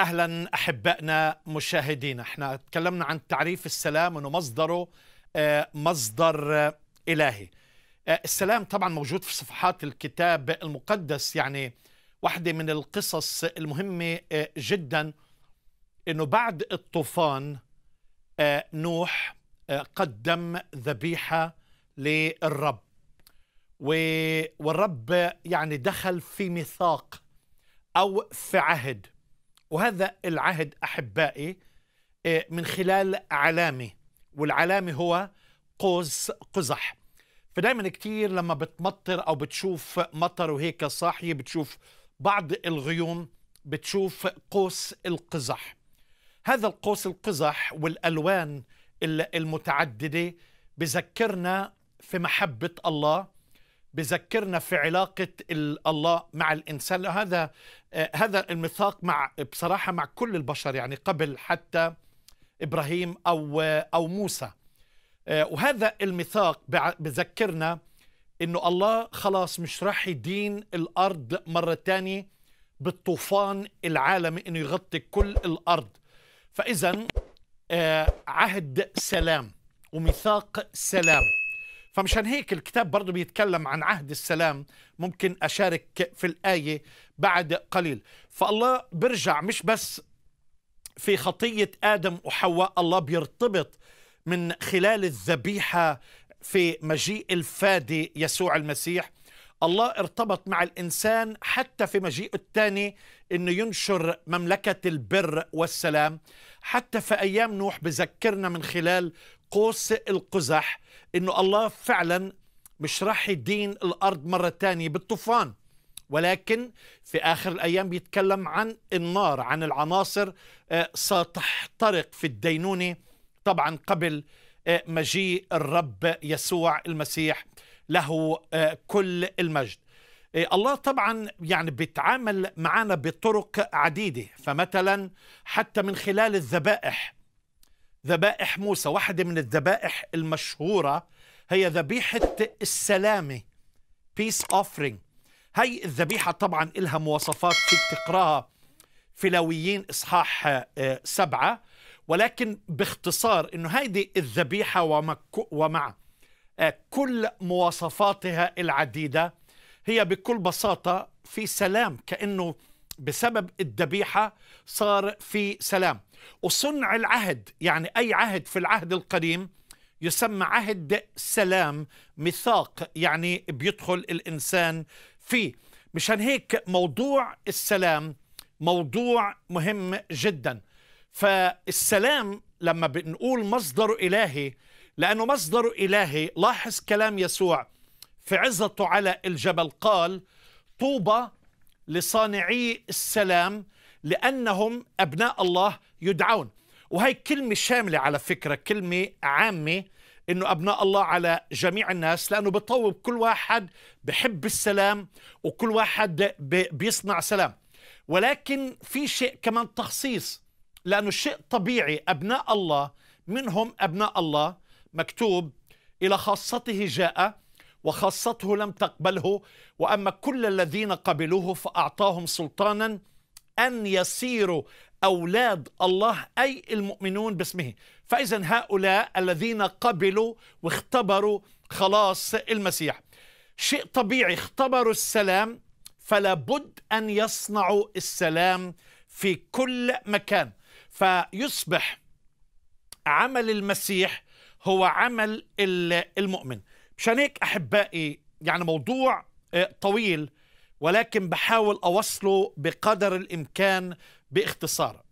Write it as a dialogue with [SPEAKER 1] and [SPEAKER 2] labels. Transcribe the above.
[SPEAKER 1] اهلا احبائنا مشاهدينا احنا تكلمنا عن تعريف السلام انه مصدره آه، مصدر الهي آه، السلام طبعا موجود في صفحات الكتاب المقدس يعني واحده من القصص المهمه آه، جدا انه بعد الطوفان نوح قدم ذبيحه للرب والرب يعني دخل في ميثاق او في عهد وهذا العهد أحبائي آه، من خلال علامة والعلامة هو قوس قزح فدايما كتير لما بتمطر أو بتشوف مطر وهيك صاحية بتشوف بعض الغيوم بتشوف قوس القزح هذا القوس القزح والألوان المتعددة بذكرنا في محبة الله بذكرنا في علاقة الله مع الإنسان هذا آه، هذا الميثاق مع بصراحة مع كل البشر يعني قبل حتى إبراهيم أو آه، أو موسى آه، وهذا الميثاق بذكرنا إنه الله خلاص مش راح يدين الأرض مرة تانية بالطوفان العالمي إنه يغطي كل الأرض فإذا عهد سلام وميثاق سلام فمشان هيك الكتاب برضه بيتكلم عن عهد السلام ممكن أشارك في الآية بعد قليل فالله برجع مش بس في خطية آدم وحواء الله بيرتبط من خلال الذبيحة في مجيء الفادي يسوع المسيح الله ارتبط مع الإنسان حتى في مجيئه الثاني أنه ينشر مملكة البر والسلام حتى في أيام نوح بذكرنا من خلال قوس القزح انه الله فعلا مش راح يدين الارض مره ثانيه بالطوفان ولكن في اخر الايام بيتكلم عن النار عن العناصر آه، ستحترق في الدينونه طبعا قبل آه، مجيء الرب يسوع المسيح له آه، كل المجد الله طبعا يعني بيتعامل معنا بطرق عديده فمثلا حتى من خلال الذبائح ذبائح موسى واحدة من الذبائح المشهورة هي ذبيحة السلامة peace offering هي الذبيحة طبعا إلها مواصفات فيك تقراها في لويين إصحاح آه، سبعة ولكن باختصار إنه هذه الذبيحة ومع آه، كل مواصفاتها العديدة هي بكل بساطة في سلام كأنه بسبب الذبيحة صار في سلام وصنع العهد يعني أي عهد في العهد القديم يسمى عهد سلام ميثاق يعني بيدخل الإنسان فيه مشان هيك موضوع السلام موضوع مهم جدا فالسلام لما بنقول مصدر إلهي لأنه مصدر إلهي لاحظ كلام يسوع في عزته على الجبل قال طوبى لصانعي السلام لأنهم أبناء الله يدعون وهي كلمة شاملة على فكرة كلمة عامة انه ابناء الله على جميع الناس لانه بطوب كل واحد بحب السلام وكل واحد بيصنع سلام ولكن في شيء كمان تخصيص لانه شيء طبيعي ابناء الله منهم ابناء الله مكتوب الى خاصته جاء وخاصته لم تقبله واما كل الذين قبلوه فاعطاهم سلطانا ان يصيروا اولاد الله اي المؤمنون باسمه فاذا هؤلاء الذين قبلوا واختبروا خلاص المسيح شيء طبيعي اختبروا السلام فلا بد ان يصنعوا السلام في كل مكان فيصبح عمل المسيح هو عمل المؤمن مشان هيك أحبائي يعني موضوع آه، طويل ولكن بحاول أوصله بقدر الإمكان باختصار